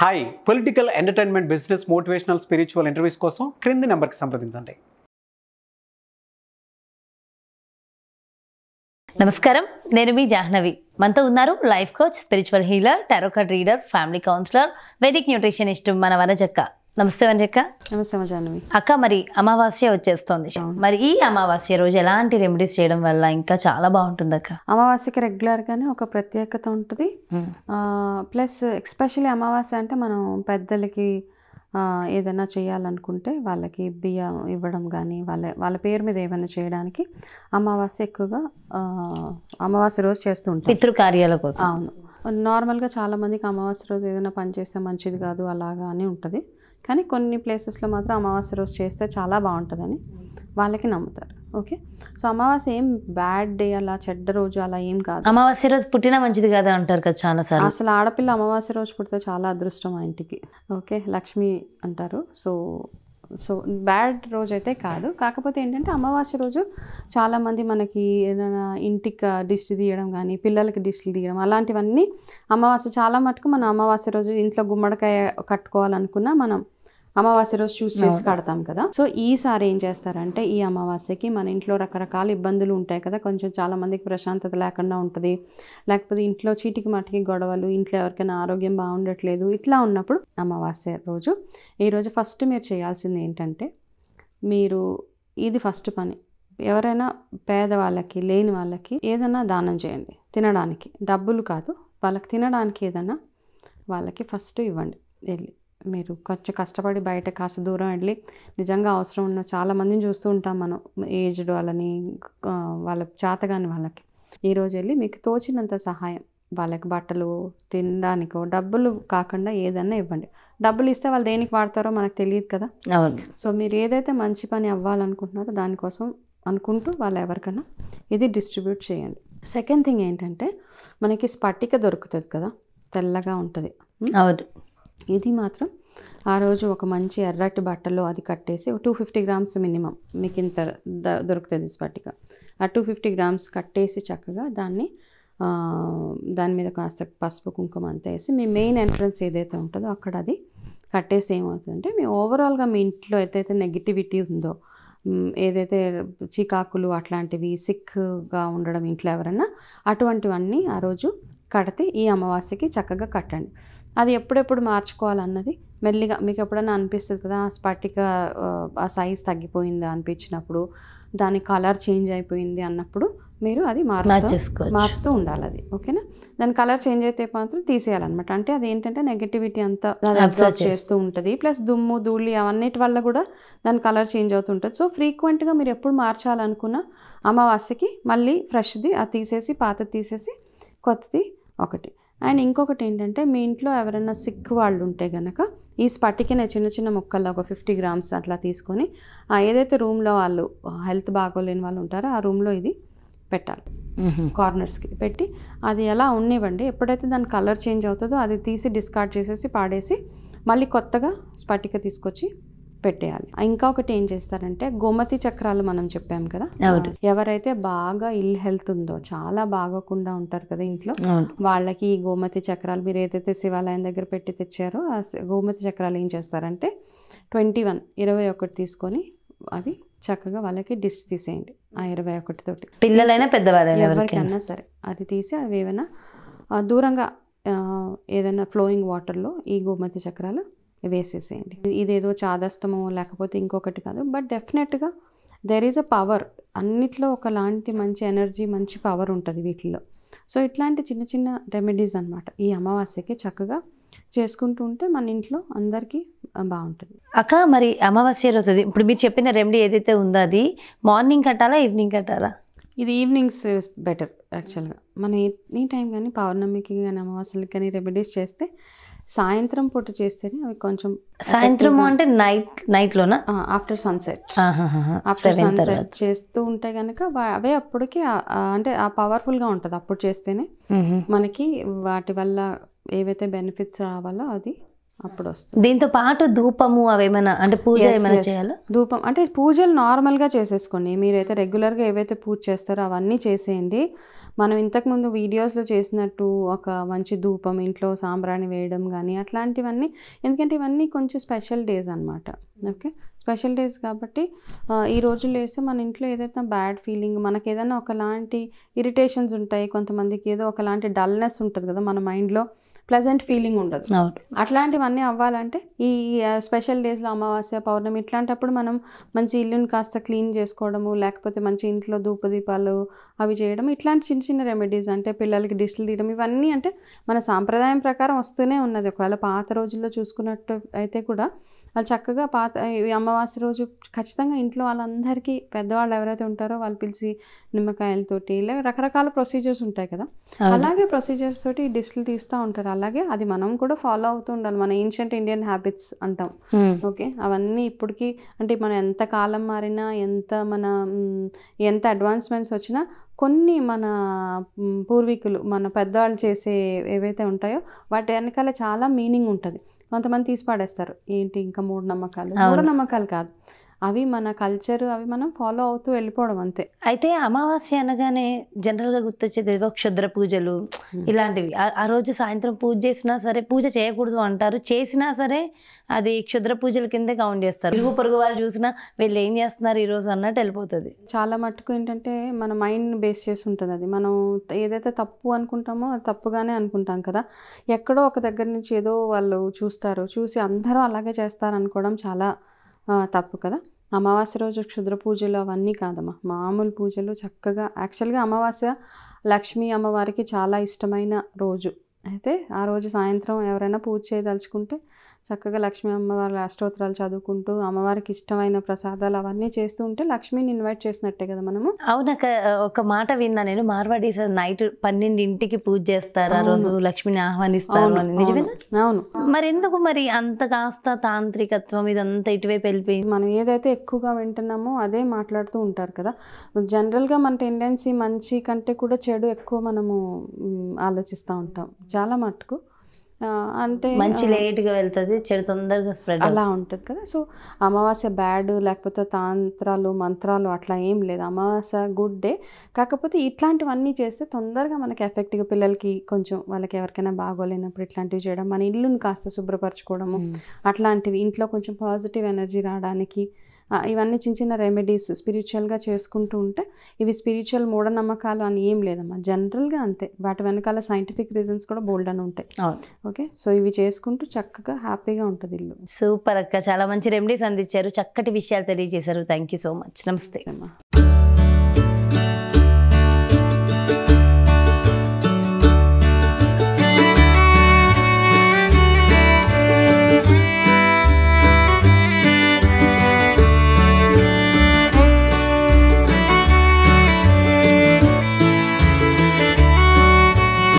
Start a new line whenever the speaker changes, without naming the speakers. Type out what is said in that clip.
hi political entertainment business motivational spiritual interviews కోసం క్రింది నెంబర్కి సంప్రదించండి
నమస్కారం నేను మీ జాహ్నవి మనతో ఉన్నారు life coach spiritual healer tarot card reader family counsellor Vedic nutritionist మన వనజక్క నమస్తే అక్క నమస్తే జాహ్నవి అక్క మరి అమావాస్య వచ్చేస్తుంది మరి ఈ అమావాస్య రోజు ఎలాంటి రెమెడీస్ చేయడం వల్ల ఇంకా చాలా బాగుంటుంది అక్క
అమావాస్యకి రెగ్యులర్ గానే ఒక ప్రత్యేకత ఉంటుంది ప్లస్ ఎక్స్పెషల్లీ అమావాస్య అంటే మనం పెద్దలకి ఏదైనా చేయాలనుకుంటే వాళ్ళకి బియ్యం ఇవ్వడం కానీ వాళ్ళ వాళ్ళ పేరు మీద ఏమైనా చేయడానికి అమావాస్య ఎక్కువగా అమావాస్య రోజు చేస్తూ ఉంటాం పితృకార్యాల కోసం అవును నార్మల్గా చాలామందికి అమావాస్య రోజు ఏదైనా పని చేస్తే మంచిది కాదు అలాగా అని ఉంటుంది కానీ కొన్ని ప్లేసెస్లో మాత్రం అమావాస్య రోజు చేస్తే చాలా బాగుంటుందని వాళ్ళకి నమ్ముతారు ఓకే సో అమావాస్య ఏం బ్యాడ్ డే అలా చెడ్డ రోజు అలా ఏం కాదు
అమావాస్య రోజు పుట్టినా మంచిది కాదు అంటారు కదా చాలా సార్ అసలు
ఆడపిల్ల అమావాస్య రోజు పుడితే చాలా అదృష్టం మా ఇంటికి ఓకే లక్ష్మి అంటారు సో సో బ్యాడ్ రోజు అయితే కాదు కాకపోతే ఏంటంటే అమావాస్య రోజు చాలామంది మనకి ఏదైనా ఇంటికి డిష్లు తీయడం కానీ పిల్లలకి డిష్లు తీయడం అలాంటివన్నీ అమావాస్య చాలా మటుకు మనం అమావాస్య రోజు ఇంట్లో గుమ్మడికాయ కట్టుకోవాలనుకున్నా మనం అమావాస్య రోజు చూసి చేసి కడతాం కదా సో ఈసారి ఏం చేస్తారంటే ఈ అమావాస్యకి మన ఇంట్లో రకరకాల ఇబ్బందులు ఉంటాయి కదా కొంచెం చాలా మందికి ప్రశాంతత లేకుండా ఉంటుంది లేకపోతే ఇంట్లో చీటికి మాటికి గొడవలు ఇంట్లో ఎవరికైనా ఆరోగ్యం బాగుండట్లేదు ఇట్లా ఉన్నప్పుడు అమావాస్య రోజు ఈరోజు ఫస్ట్ మీరు చేయాల్సింది ఏంటంటే మీరు ఇది ఫస్ట్ పని ఎవరైనా పేదవాళ్ళకి లేని వాళ్ళకి ఏదైనా దానం చేయండి తినడానికి డబ్బులు కాదు వాళ్ళకి తినడానికి ఏదైనా వాళ్ళకి ఫస్ట్ ఇవ్వండి వెళ్ళి మీరు కొంచెం కష్టపడి బయట కాస్త దూరం వెళ్ళి నిజంగా అవసరం ఉన్న చాలామందిని చూస్తూ ఉంటాం మనం ఏజ్డ్ వాళ్ళని వాళ్ళ చేతగాని వాళ్ళకి ఈరోజు వెళ్ళి మీకు తోచినంత సహాయం వాళ్ళకి బట్టలు తినడానికో డబ్బులు కాకుండా ఏదన్నా ఇవ్వండి డబ్బులు ఇస్తే వాళ్ళు దేనికి వాడతారో మనకు తెలియదు కదా సో మీరు ఏదైతే మంచి పని అవ్వాలనుకుంటున్నారో దానికోసం అనుకుంటూ వాళ్ళు ఎవరికైనా ఇది డిస్ట్రిబ్యూట్ చేయండి సెకండ్ థింగ్ ఏంటంటే మనకి స్పటిక దొరుకుతుంది కదా తెల్లగా ఉంటుంది అవును ఇది మాత్రం ఆ రోజు ఒక మంచి ఎర్రటి బట్టలో అది కట్టేసి టూ ఫిఫ్టీ గ్రామ్స్ మినిమం మీకు ఇంత ద దొరుకుతుంది స్పటిక ఆ టూ ఫిఫ్టీ గ్రామ్స్ కట్టేసి చక్కగా దాన్ని దాని మీద కాస్త పసుపు కుంకుమ అంతా వేసి మీ మెయిన్ ఎంట్రన్స్ ఏదైతే ఉంటుందో అక్కడ అది కట్టేసి ఏమవుతుందంటే మీ ఓవరాల్గా మీ ఇంట్లో ఏదైతే నెగిటివిటీ ఉందో ఏదైతే చికాకులు అట్లాంటివి సిక్గా ఉండడం ఇంట్లో ఎవరన్నా అటువంటివన్నీ ఆ రోజు కడితే ఈ అమావాస్యకి చక్కగా కట్టండి అది ఎప్పుడెప్పుడు మార్చుకోవాలన్నది మెల్లిగా మీకు ఎప్పుడైనా అనిపిస్తుంది కదా ఆ స్పటిక ఆ సైజ్ తగ్గిపోయిందా అనిపించినప్పుడు దాని కలర్ చేంజ్ అయిపోయింది అన్నప్పుడు మీరు అది మార్చుకో మార్చుతూ ఉండాలి అది ఓకేనా దాని కలర్ చేంజ్ అయితే మాత్రం తీసేయాలన్నమాట అంటే అది ఏంటంటే నెగిటివిటీ అంతా అబ్జర్వ్ చేస్తూ ఉంటుంది ప్లస్ దుమ్ము ధూళి అవన్నిటి వల్ల కూడా దాని కలర్ చేంజ్ అవుతూ ఉంటుంది సో ఫ్రీక్వెంట్గా మీరు ఎప్పుడు మార్చాలనుకున్న అమావాస్యకి మళ్ళీ ఫ్రెష్ది అది తీసేసి పాత తీసేసి కొత్తది ఒకటి అండ్ ఇంకొకటి ఏంటంటే మీ ఇంట్లో ఎవరైనా సిక్ వాళ్ళు ఉంటే కనుక ఈ స్పటికిన చిన్న చిన్న ముక్కల్లో ఒక ఫిఫ్టీ గ్రామ్స్ అట్లా తీసుకొని ఏదైతే రూమ్లో వాళ్ళు హెల్త్ బాగోలేని వాళ్ళు ఉంటారో ఆ రూమ్లో ఇది పెట్టాలి కార్నర్స్కి పెట్టి అది ఎలా ఉండివ్వండి ఎప్పుడైతే దాని కలర్ చేంజ్ అవుతుందో అది తీసి డిస్కార్డ్ చేసేసి పాడేసి మళ్ళీ కొత్తగా స్పటిక తీసుకొచ్చి పెట్టేయాలి ఇంకా ఒకటి ఏం చేస్తారంటే గోమతి చక్రాలు మనం చెప్పాం కదా ఎవరైతే బాగా ఇల్ హెల్త్ ఉందో చాలా బాగోకుండా ఉంటారు కదా ఇంట్లో వాళ్ళకి ఈ గోమతి చక్రాలు మీరు ఏదైతే శివాలయం దగ్గర పెట్టి తెచ్చారో ఆ గోమతి చక్రాలు ఏం చేస్తారంటే ట్వంటీ వన్ ఇరవై ఒకటి తీసుకొని అవి చక్కగా వాళ్ళకి డిష్ తీసేయండి ఆ ఇరవై ఒకటి తోటి పిల్లలైనా పెద్దవాళ్ళు ఎవరికైనా సరే అది తీసి అవి ఏమైనా దూరంగా ఏదైనా ఫ్లోయింగ్ వాటర్లో ఈ గోమతి చక్రాలు వేసేసేయండి ఇదేదో చాదస్తమో లేకపోతే ఇంకొకటి కాదు బట్ డెఫినెట్గా దెర్ ఈజ్ అ పవర్ అన్నిట్లో ఒకలాంటి మంచి ఎనర్జీ మంచి పవర్ ఉంటుంది వీటిల్లో సో ఇట్లాంటి చిన్న చిన్న రెమెడీస్ అనమాట ఈ అమావాస్యకి చక్కగా చేసుకుంటూ ఉంటే మన ఇంట్లో అందరికీ
బాగుంటుంది అక్క మరి అమావాస్య రోజు అది ఇప్పుడు మీరు చెప్పిన రెమెడీ ఏదైతే ఉందో అది మార్నింగ్ కట్టాలా ఈవినింగ్ కట్టాలా ఇది ఈవినింగ్స్ బెటర్ యాక్చువల్గా
మనం ఎనీ టైం కానీ పౌర్ణమికి కానీ అమావాస్యలకి కానీ రెమెడీస్ చేస్తే సాయంత్రం పూట చేస్తేనే అవి కొంచెం సాయంత్రం అంటే
నైట్ లోనా ఆఫ్టర్ సన్సెట్ ఆఫ్టర్ సన్సెట్
చేస్తూ ఉంటే కనుక అవే అప్పటికి అంటే ఆ పవర్ఫుల్గా ఉంటుంది అప్పుడు చేస్తేనే మనకి వాటి వల్ల ఏవైతే బెనిఫిట్స్ రావాలో అది అప్పుడు వస్తుంది దీంతో పాటు ధూపము అవి ఏమైనా అంటే పూజ ఏమైనా చేయాలా ధూపం అంటే పూజలు నార్మల్గా చేసేసుకోండి మీరైతే రెగ్యులర్గా ఏవైతే పూజ చేస్తారో అవన్నీ చేసేయండి మనం ఇంతకుముందు వీడియోస్లో చేసినట్టు ఒక మంచి ధూపం ఇంట్లో సాంబ్రాణి వేయడం కానీ అట్లాంటివన్నీ ఎందుకంటే ఇవన్నీ కొంచెం స్పెషల్ డేస్ అనమాట ఓకే స్పెషల్ డేస్ కాబట్టి ఈ రోజులు వేస్తే మన ఇంట్లో ఏదైతే బ్యాడ్ ఫీలింగ్ మనకి ఏదైనా ఒకలాంటి ఇరిటేషన్స్ ఉంటాయి కొంతమందికి ఏదో ఒకలాంటి డల్నెస్ ఉంటుంది కదా మన మైండ్లో ప్లెజెంట్ ఫీలింగ్ ఉండదు అట్లాంటివన్నీ అవ్వాలంటే ఈ స్పెషల్ డేస్లో అమావాస్య పౌర్ణమి ఇట్లాంటప్పుడు మనం మంచి ఇల్లుని కాస్త క్లీన్ చేసుకోవడము లేకపోతే మంచి ఇంట్లో దీపాలు అవి చేయడం ఇట్లాంటి చిన్న చిన్న రెమెడీస్ అంటే పిల్లలకి డిష్లు తీయడం ఇవన్నీ అంటే మన సాంప్రదాయం ప్రకారం వస్తూనే ఉన్నది ఒకవేళ పాత రోజుల్లో చూసుకున్నట్టు అయితే కూడా వాళ్ళు చక్కగా పాత అమావాస్య రోజు ఖచ్చితంగా ఇంట్లో వాళ్ళందరికీ పెద్దవాళ్ళు ఎవరైతే ఉంటారో వాళ్ళు పిలిచి నిమ్మకాయలతోటి ఇలా రకరకాల ప్రొసీజర్స్ ఉంటాయి కదా అలాగే ప్రొసీజర్స్ తోటి డిష్లు తీస్తూ ఉంటారు అలాగే అది మనం కూడా ఫాలో అవుతూ ఉండాలి మన ఏన్షియంట్ ఇండియన్ హ్యాబిట్స్ అంటాం ఓకే అవన్నీ ఇప్పటికీ అంటే మనం ఎంత కాలం మారినా ఎంత మన ఎంత అడ్వాన్స్మెంట్స్ వచ్చినా కొన్ని మన పూర్వీకులు మన పెద్దవాళ్ళు చేసే ఏవైతే ఉంటాయో వాటి వెనకాల చాలా మీనింగ్ ఉంటుంది కొంతమంది తీసి పాడేస్తారు ఏంటి ఇంకా మూఢ నమ్మకాలు మూఢ నమ్మకాలు కాదు అవి మన కల్చర్ అవి మనం ఫాలో అవుతూ వెళ్ళిపోవడం అంతే అయితే అమావాస్య అనగానే జనరల్గా గుర్తొచ్చేది
ఏదో క్షుద్ర పూజలు ఇలాంటివి ఆ రోజు సాయంత్రం పూజ చేసినా సరే పూజ చేయకూడదు అంటారు చేసినా సరే అది క్షుద్ర పూజల కిందే కౌంట్ చేస్తారు ఇరుగు పొరుగు వాళ్ళు చూసినా వీళ్ళు ఏం చేస్తున్నారు
ఈరోజు అన్నట్టు వెళ్ళిపోతుంది చాలా మట్టుకు ఏంటంటే మన మైండ్ బేస్ చేసి ఉంటుంది అది మనం ఏదైతే తప్పు అనుకుంటామో అది తప్పుగానే అనుకుంటాం కదా ఎక్కడో ఒక దగ్గర నుంచి ఏదో వాళ్ళు చూస్తారు చూసి అందరూ అలాగే చేస్తారు అనుకోవడం చాలా తప్పు కదా అమావాస్య రోజు క్షుద్ర పూజలు అవన్నీ కాదమ్మా మామూలు పూజలు చక్కగా యాక్చువల్గా అమావాస్య లక్ష్మీ అమ్మవారికి చాలా ఇష్టమైన రోజు అయితే ఆ రోజు సాయంత్రం ఎవరైనా పూజ చేయదలుచుకుంటే చక్కగా లక్ష్మీ అమ్మవారి అష్టోత్తరాలు చదువుకుంటూ అమ్మవారికి ఇష్టమైన ప్రసాదాలు అవన్నీ చేస్తూ ఉంటే లక్ష్మిని ఇన్వైట్ చేసినట్టే కదా మనము అవును ఒక మాట విన్నా నేను మార్వాడి నైట్
పన్నెండింటికి పూజ చేస్తారు ఆ రోజు లక్ష్మిని ఆహ్వానిస్తాను అవును మరి
ఎందుకు మరి అంత కాస్త తాంత్రికత్వం ఇదంతా ఇటువైపు వెళ్ళిపోయి మనం ఏదైతే ఎక్కువగా వింటున్నామో అదే మాట్లాడుతూ ఉంటారు కదా జనరల్గా మన టెండెన్సీ మంచి కంటే కూడా చెడు ఎక్కువ మనము ఆలోచిస్తూ ఉంటాం చాలా మటుకు అంటే మంచి లేట్గా వెళ్తుంది చెడు
తొందరగా స్ప్రెడ్ అలా
ఉంటుంది కదా సో అమావాస్య బ్యాడ్ లేకపోతే తాంత్రాలు మంత్రాలు అట్లా ఏం లేదు అమావాస్య గుడ్ డే కాకపోతే ఇట్లాంటివన్నీ చేస్తే తొందరగా మనకి ఎఫెక్ట్గా పిల్లలకి కొంచెం వాళ్ళకి ఎవరికైనా బాగోలేనప్పుడు ఇట్లాంటివి చేయడం మన ఇల్లుని కాస్త శుభ్రపరచుకోవడము అట్లాంటివి ఇంట్లో కొంచెం పాజిటివ్ ఎనర్జీ రావడానికి ఇవన్నీ చిన్న చిన్న రెమెడీస్ స్పిరిచువల్గా చేసుకుంటూ ఉంటే ఇవి స్పిరిచువల్ మూఢనమ్మకాలు అని ఏం లేదమ్మా జనరల్గా అంతే వాటి వెనకాల సైంటిఫిక్ రీజన్స్ కూడా బోల్డ్ అని ఉంటాయి ఓకే సో ఇవి చేసుకుంటూ
చక్కగా హ్యాపీగా ఉంటుంది ఇల్లు సూపర్ అక్క చాలా మంచి రెమెడీస్ అందించారు చక్కటి విషయాలు తెలియజేశారు థ్యాంక్ యూ సో మచ్ నమస్తే అమ్మా